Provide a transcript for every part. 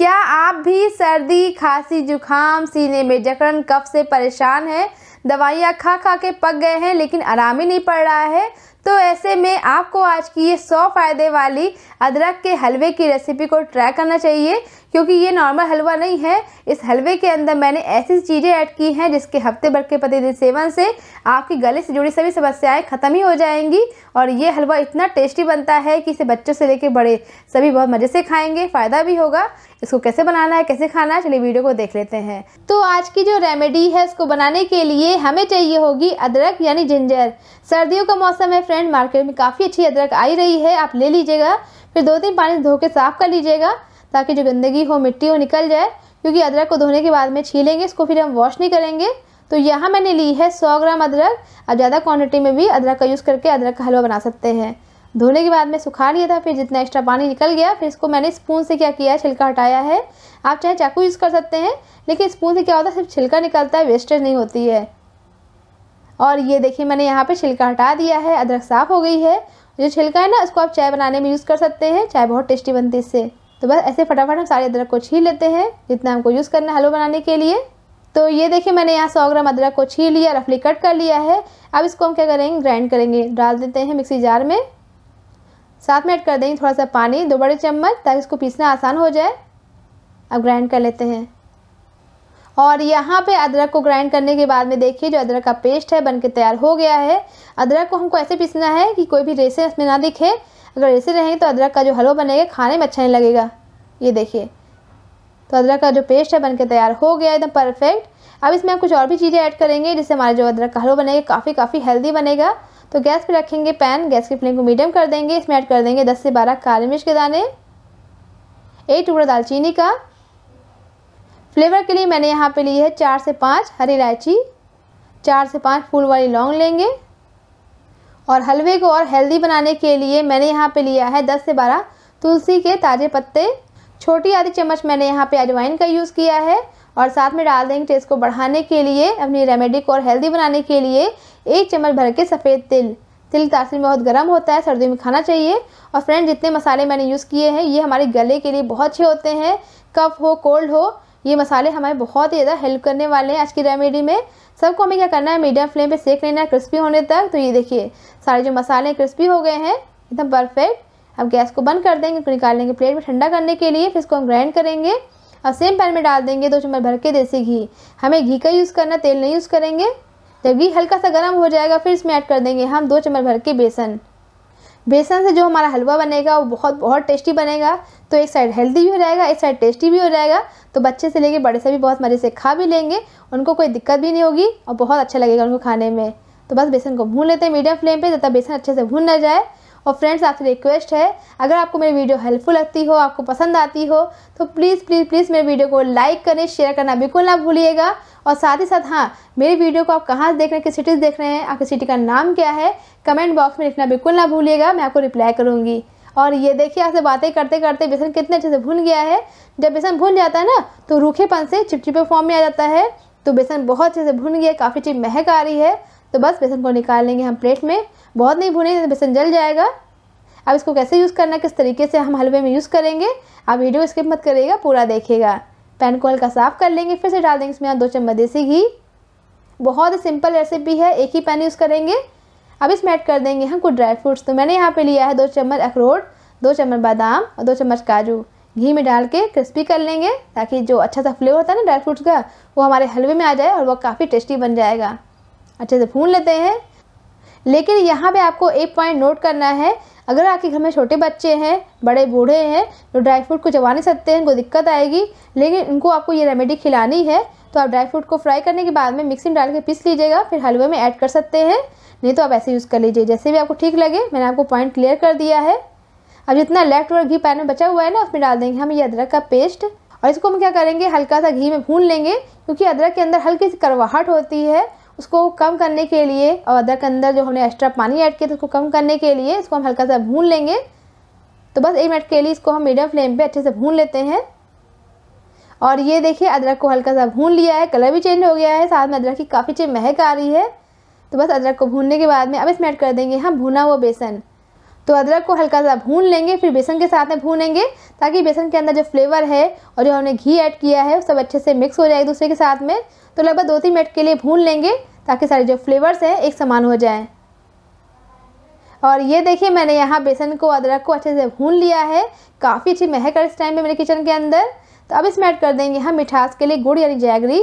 क्या आप भी सर्दी खांसी जुखाम सीने में जकड़न कफ से परेशान हैं दवाइयाँ खा खा के पक गए हैं लेकिन आराम ही नहीं पड़ रहा है तो ऐसे में आपको आज की ये सौ फ़ायदे वाली अदरक के हलवे की रेसिपी को ट्राई करना चाहिए क्योंकि ये नॉर्मल हलवा नहीं है इस हलवे के अंदर मैंने ऐसी चीज़ें ऐड की हैं जिसके हफ्ते भर के प्रतिदिन सेवन से आपकी गले से जुड़ी सभी समस्याएं ख़त्म ही हो जाएंगी और ये हलवा इतना टेस्टी बनता है कि इसे बच्चों से लेकर बड़े सभी बहुत मज़े से खाएंगे फ़ायदा भी होगा इसको कैसे बनाना है कैसे खाना है चलिए वीडियो को देख लेते हैं तो आज की जो रेमेडी है इसको बनाने के लिए हमें चाहिए होगी अदरक यानी जिंजर सर्दियों का मौसम है फ्रेंड मार्केट में काफ़ी अच्छी अदरक आई रही है आप ले लीजिएगा फिर दो तीन पानी धो के साफ़ कर लीजिएगा ताकि जो गंदगी हो मिट्टी हो निकल जाए क्योंकि अदरक को धोने के बाद में छीलेंगे इसको फिर हम वॉश नहीं करेंगे तो यहाँ मैंने ली है सौ ग्राम अदरक आप ज़्यादा क्वान्टिटी में भी अदरक का यूज़ करके अदरक का हलवा बना सकते हैं धोने के बाद में सुखा लिया था फिर जितना एक्स्ट्रा पानी निकल गया फिर इसको मैंने स्पून से क्या किया छिलका हटाया है आप चाहे चाकू यूज़ कर सकते हैं लेकिन स्पून से क्या होता है सिर्फ छिलका निकलता है वेस्टेज नहीं होती है और ये देखिए मैंने यहाँ पे छिलका हटा दिया है अदरक साफ़ हो गई है जो छिलका है ना उसको आप चाय बनाने में यूज़ कर सकते हैं चाय बहुत टेस्टी बनती है इससे तो बस ऐसे फटाफट हम सारे अदरक को छील लेते हैं जितना हमको यूज़ करना है हलवा बनाने के लिए तो ये देखिए मैंने यहाँ सौ ग्राम अदरक को छील लिया रफली कट कर लिया है अब इसको हम क्या करेंगे ग्राइंड करेंगे डाल देते हैं मिक्सी जार में साथ में ऐड कर देंगे थोड़ा सा पानी दो बड़े चम्मच ताकि इसको पीसना आसान हो जाए अब ग्राइंड कर लेते हैं और यहाँ पे अदरक को ग्राइंड करने के बाद में देखिए जो अदरक का पेस्ट है बनके तैयार हो गया है अदरक को हमको ऐसे पीसना है कि कोई भी रेसे इसमें ना दिखे अगर रेसे रहेंगे तो अदरक का जो हलवा बनेगा खाने में अच्छा नहीं लगेगा ये देखिए तो अदरक का जो पेस्ट है बन तैयार हो गया एकदम परफेक्ट अब इसमें हम कुछ और भी चीज़ें ऐड करेंगे जिससे हमारा जो अदरक का हलवा बनेगा काफ़ी काफ़ी हेल्दी बनेगा तो गैस पर रखेंगे पैन गैस की फ्लेम को मीडियम कर देंगे इसमें ऐड कर देंगे दस से बारह काली मिर्च के दाने एक टुकड़ा दालचीनी का फ्लेवर के लिए मैंने यहाँ पे ली है चार से पाँच हरी इलायची चार से पाँच फूल वाली लौंग लेंगे और हलवे को और हेल्दी बनाने के लिए मैंने यहाँ पे लिया है दस से बारह तुलसी के ताज़े पत्ते छोटी आधी चम्मच मैंने यहाँ पे अजवाइन का यूज़ किया है और साथ में डाल देंगे टेस्ट को बढ़ाने के लिए अपनी रेमेडी को और हेल्दी बनाने के लिए एक चम्मच भर के सफ़ेद तिल तिल तासीर में बहुत गर्म होता है सर्दी में खाना चाहिए और फ्रेंड जितने मसाले मैंने यूज़ किए हैं ये हमारे गले के लिए बहुत अच्छे होते हैं कफ हो कोल्ड हो ये मसाले हमारे बहुत ही ज़्यादा हेल्प करने वाले हैं आज की रेमेडी में सबको हमें क्या करना है मीडियम फ्लेम पे सेक लेना है क्रिस्पी होने तक तो ये देखिए सारे जो मसाले हैं क्रिस्पी हो गए हैं एकदम परफेक्ट अब गैस को बंद कर देंगे निकाल लेंगे प्लेट में ठंडा करने के लिए फिर इसको हम ग्राइंड करेंगे और सेम पैन में डाल देंगे दो चम्मच भर के देसी घी हमें घी का यूज़ करना तेल नहीं यूज़ करेंगे जब घी हल्का सा गर्म हो जाएगा फिर इसमें ऐड कर देंगे हम दो चम्मच भर के बेसन बेसन से जो हमारा हलवा बनेगा वो बहुत बहुत टेस्टी बनेगा तो एक साइड हेल्दी भी हो जाएगा एक साइड टेस्टी भी हो जाएगा तो बच्चे से लेके बड़े से भी बहुत मज़े से खा भी लेंगे उनको कोई दिक्कत भी नहीं होगी और बहुत अच्छा लगेगा उनको खाने में तो बस बेसन को भून लेते हैं मीडियम फ्लेम पर जब बेसन अच्छे से भून ना जाए और फ्रेंड्स आपसे रिक्वेस्ट है अगर आपको मेरी वीडियो हेल्पफुल लगती हो आपको पसंद आती हो तो प्लीज़ प्लीज़ प्लीज़ मेरे वीडियो को लाइक करें शेयर करना बिल्कुल ना भूलिएगा और साथ ही साथ हाँ मेरी वीडियो को आप कहाँ से देख रहे हैं किस सिटीज़ देख रहे हैं आपकी सिटी का नाम क्या है कमेंट बॉक्स में लिखना बिल्कुल ना भूलिएगा मैं आपको रिप्लाई करूँगी और ये देखिए आपसे बातें करते करते बेसन कितने अच्छे से भुन गया है जब बेसन भुन जाता है ना तो रूखेपन से चिपचिपे फॉर्म में आ जाता है तो बेसन बहुत अच्छे से भुन गया काफ़ी चीज महक आ रही है तो बस बेसन को निकाल लेंगे हम प्लेट में बहुत नहीं भुने तो बेसन जल जाएगा अब इसको कैसे यूज़ करना किस तरीके से हम हलवे में यूज़ करेंगे आप वीडियो स्किप मत करिएगा पूरा देखिएगा पैन को हल्का साफ़ कर लेंगे फिर से डाल देंगे इसमें आप दो चम्मच देसी घी बहुत ही सिंपल रेसिपी है एक ही पैन यूज़ करेंगे अब इसमें ऐड कर देंगे हमको ड्राई फ्रूट्स तो मैंने यहाँ पे लिया है दो चम्मच अखरोट दो चम्मच बादाम और दो चम्मच काजू घी में डाल के क्रिस्पी कर लेंगे ताकि जो अच्छा सा फ्लेवर होता है ना ड्राई फ्रूट्स का वो हमारे हलवे में आ जाए और वो काफ़ी टेस्टी बन जाएगा अच्छे से भून लेते हैं लेकिन यहाँ पे आपको एक पॉइंट नोट करना है अगर आपके घर में छोटे बच्चे हैं बड़े बूढ़े हैं तो ड्राई फ्रूट को जमा नहीं सकते हैं उनको दिक्कत आएगी लेकिन उनको आपको ये रेमेडी खिलानी है तो आप ड्राई फ्रूट को फ्राई करने के बाद में मिक्सी में डाल के पीस लीजिएगा फिर हलवे में ऐड कर सकते हैं नहीं तो आप ऐसे यूज़ कर लीजिए जैसे भी आपको ठीक लगे मैंने आपको पॉइंट क्लियर कर दिया है अब जितना लेफ्ट और घी पैन में बचा हुआ है ना उसमें डाल देंगे हम ये अदरक का पेस्ट और इसको हम क्या करेंगे हल्का सा घी में भून लेंगे क्योंकि अदरक के अंदर हल्की सी करवाहट होती है उसको कम करने के लिए और अदरक के अंदर जो हमने एक्स्ट्रा पानी ऐड किया था उसको कम करने के लिए इसको हम हल्का सा भून लेंगे तो बस एक मिनट के लिए इसको हम मीडियम फ्लेम पे अच्छे से भून लेते हैं और ये देखिए अदरक को हल्का सा भून लिया है कलर भी चेंज हो गया है साथ में अदरक की काफ़ी चीज़ महक आ रही है तो बस अदरक को भूनने के बाद में अब इसमें ऐड कर देंगे हम भुना हुआ बेसन तो अदरक को हल्का सा भून लेंगे फिर बेसन के साथ में भूनेंगे ताकि बेसन के अंदर जो फ्लेवर है और जो हमने घी ऐड किया है सब अच्छे से मिक्स हो जाए एक दूसरे के साथ में तो लगभग दो तीन मिनट के लिए भून लेंगे ताकि सारे जो फ्लेवर्स हैं एक समान हो जाएँ और ये देखिए मैंने यहाँ बेसन को अदरक को अच्छे से भून लिया है काफ़ी अच्छी महक है इस टाइम में मेरे किचन के अंदर तो अब इसमें ऐड कर देंगे हम मिठास के लिए गुड़ यानी जैगरी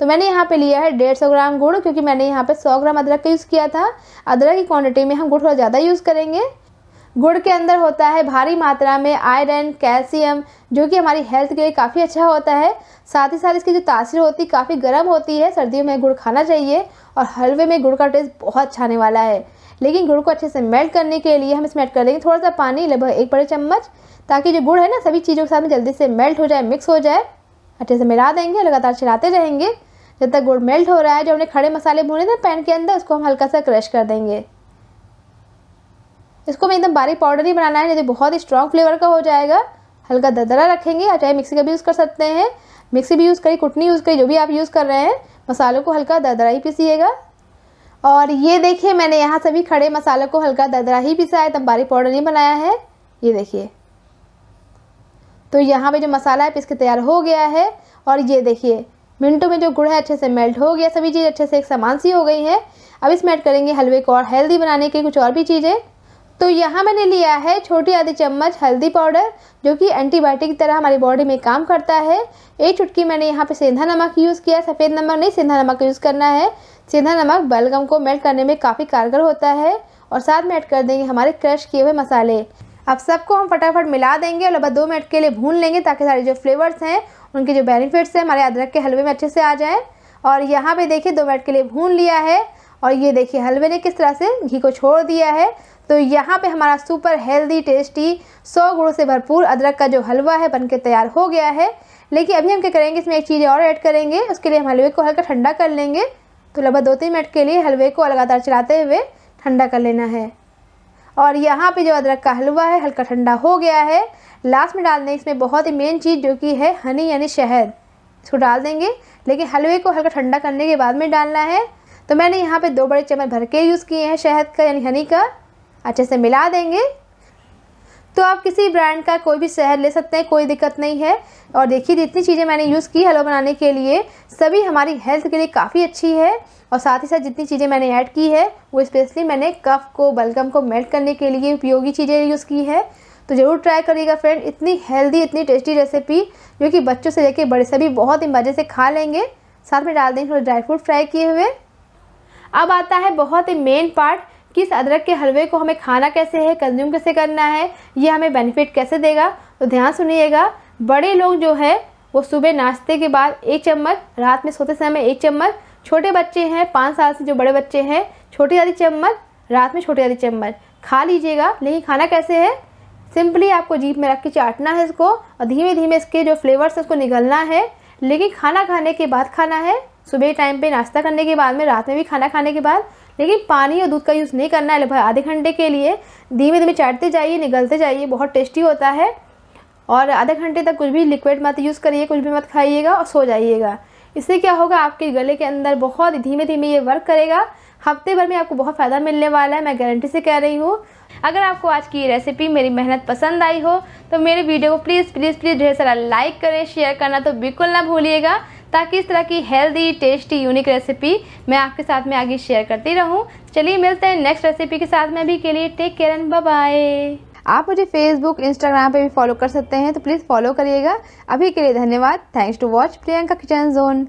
तो मैंने यहाँ पे लिया है डेढ़ सौ ग्राम गुड़ क्योंकि मैंने यहाँ पे सौ ग्राम अदरक का यूज़ किया था अदरक की क्वांटिटी में हम गुड़ थोड़ा ज़्यादा यूज़ करेंगे गुड़ के अंदर होता है भारी मात्रा में आयरन कैल्शियम जो कि हमारी हेल्थ के लिए काफ़ी अच्छा होता है साथ ही साथ इसकी जो तासीर होती है काफ़ी गर्म होती है सर्दियों में गुड़ खाना चाहिए और हलवे में गुड़ का टेस्ट बहुत अच्छा आने वाला है लेकिन गुड़ को अच्छे से मेल्ट करने के लिए हम इसमें ऐड कर देंगे थोड़ा सा पानी लगभग एक बड़े चम्मच ताकि जो गुड़ है ना सभी चीज़ों के साथ में जल्दी से मेल्ट हो जाए मिक्स हो जाए अच्छे से मिला देंगे लगातार चलाते रहेंगे जब तक गुड़ मेल्ट हो रहा है जो हमने खड़े मसाले भुने थे पैन के अंदर उसको हम हल्का सा क्रश कर देंगे इसको हमें एकदम बारीक पाउडर ही बनाना है यदि तो बहुत ही स्ट्रॉन्ग फ्लेवर का हो जाएगा हल्का ददरा रखेंगे या चाहे मिक्सी का भी यूज़ कर सकते हैं मिक्सी भी यूज़ करी कुटनी यूज़ करी जो भी आप यूज़ कर रहे हैं मसालों को हल्का ददरा ही पीसीएगा और ये देखिए मैंने यहाँ सभी खड़े मसालों को हल्का ददरा ही पिसा है तब बारीक पाउडर नहीं बनाया है ये देखिए तो यहाँ पे जो मसाला है पिस के तैयार हो गया है और ये देखिए मिनटों में जो गुड़ है अच्छे से मेल्ट हो गया सभी चीज़ अच्छे से एक समान सी हो गई है अब इसमें ऐड करेंगे हलवे को और हेल्दी बनाने के कुछ और भी चीज़ें तो यहाँ मैंने लिया है छोटी आधी चम्मच हल्दी पाउडर जो कि एंटीबायोटिक की तरह हमारी बॉडी में काम करता है एक चुटकी मैंने यहाँ पे सेंधा नमक यूज़ किया सफ़ेद नमक नहीं सेंधा नमक यूज़ करना है सेंधा नमक बलगम को मेल्ट करने में काफ़ी कारगर होता है और साथ में ऐड कर देंगे हमारे क्रश किए हुए मसाले अब सबको हम फटाफट मिला देंगे और लगभग दो मिनट के लिए भून लेंगे ताकि सारे जो फ्लेवर्स हैं उनके जो बेनिफिट्स हैं हमारे अदरक के हलवे में अच्छे से आ जाए और यहाँ पे देखिए दो मिनट के लिए भून लिया है और ये देखिए हलवे ने किस तरह से घी को छोड़ दिया है तो यहाँ पे हमारा सुपर हेल्दी टेस्टी सौ गुड़ों से भरपूर अदरक का जो हलवा है बनके तैयार हो गया है लेकिन अभी हम क्या करेंगे इसमें एक चीज़ और ऐड करेंगे उसके लिए हम हलवे को हल्का ठंडा कर लेंगे तो लगभग दो तीन मिनट के लिए हलवे को लगातार चलाते हुए ठंडा कर लेना है और यहाँ पे जो अदरक का हलवा है हल्का ठंडा हो गया है लास्ट में डाल दें इसमें बहुत ही मेन चीज़ जो कि है हनी यानी शहद इसको डाल देंगे लेकिन हलवे को हल्का ठंडा करने के बाद में डालना है तो मैंने यहाँ पे दो बड़े चम्मच भर के यूज़ किए हैं शहद का यानी हनी का अच्छे से मिला देंगे तो आप किसी ब्रांड का कोई भी शहद ले सकते हैं कोई दिक्कत नहीं है और देखिए जितनी चीज़ें मैंने यूज़ की हलवा बनाने के लिए सभी हमारी हेल्थ के लिए काफ़ी अच्छी है और साथ ही साथ जितनी चीज़ें मैंने ऐड की है वो स्पेशली मैंने कफ को बलगम को मेल्ट करने के लिए उपयोगी चीज़ें यूज़ की है तो ज़रूर ट्राई करिएगा फ्रेंड इतनी हेल्दी इतनी टेस्टी रेसिपी जो कि बच्चों से लेके बड़े सभी बहुत ही मज़े से खा लेंगे साथ में डाल देंगे थोड़े ड्राई फ्रूट फ्राई किए हुए अब आता है बहुत ही मेन पार्ट कि इस अदरक के हलवे को हमें खाना कैसे है कंज्यूम कैसे करना है ये हमें बेनिफिट कैसे देगा तो ध्यान सुनिएगा बड़े लोग जो है वो सुबह नाश्ते के बाद एक चम्मच रात में सोते समय एक चम्मच छोटे बच्चे हैं पाँच साल से जो बड़े बच्चे हैं छोटी आधी चम्मच रात में छोटी आधी चम्मच खा लीजिएगा लेकिन खाना कैसे है सिंपली आपको जीप में रख के चाटना है इसको और धीमे धीमे इसके जो फ्लेवर्स है उसको निगलना है लेकिन खाना खाने के बाद खाना है सुबह टाइम पे नाश्ता करने के बाद में रात में भी खाना खाने के बाद लेकिन पानी और दूध का यूज़ नहीं करना है लगभग आधे घंटे के लिए धीमे धीमे चाटते जाइए निगलते जाइए बहुत टेस्टी होता है और आधे घंटे तक कुछ भी लिक्विड मत यूज़ करिए कुछ भी मत खाइएगा और सो जाइएगा इससे क्या होगा आपके गले के अंदर बहुत धीमे धीमे ये वर्क करेगा हफ्ते भर में आपको बहुत फ़ायदा मिलने वाला है मैं गारंटी से कह रही हूँ अगर आपको आज की ये रेसिपी मेरी मेहनत पसंद आई हो तो मेरे वीडियो को प्लीज़ प्लीज़ प्लीज़ ढेर सारा लाइक करें शेयर करना तो बिल्कुल ना भूलिएगा ताकि इस तरह की हेल्दी टेस्टी यूनिक रेसिपी मैं आपके साथ में आगे शेयर करती रहूं चलिए मिलते हैं नेक्स्ट रेसिपी के साथ में अभी के लिए टेक केयर एंड बाय आप मुझे फेसबुक इंस्टाग्राम पर भी फॉलो कर सकते हैं तो प्लीज़ फॉलो करिएगा अभी के लिए धन्यवाद thanks to watch Priyanka kitchen zone